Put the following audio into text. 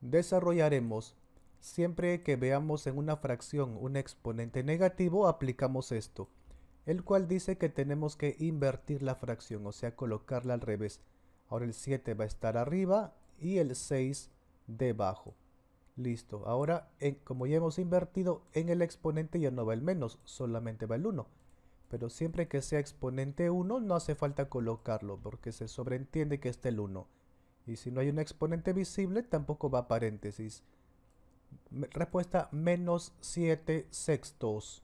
desarrollaremos. Siempre que veamos en una fracción un exponente negativo, aplicamos esto, el cual dice que tenemos que invertir la fracción, o sea, colocarla al revés. Ahora el 7 va a estar arriba y el 6 debajo. Listo, ahora como ya hemos invertido en el exponente ya no va el menos, solamente va el 1. Pero siempre que sea exponente 1 no hace falta colocarlo porque se sobreentiende que está el 1. Y si no hay un exponente visible, tampoco va paréntesis. Respuesta menos 7 sextos.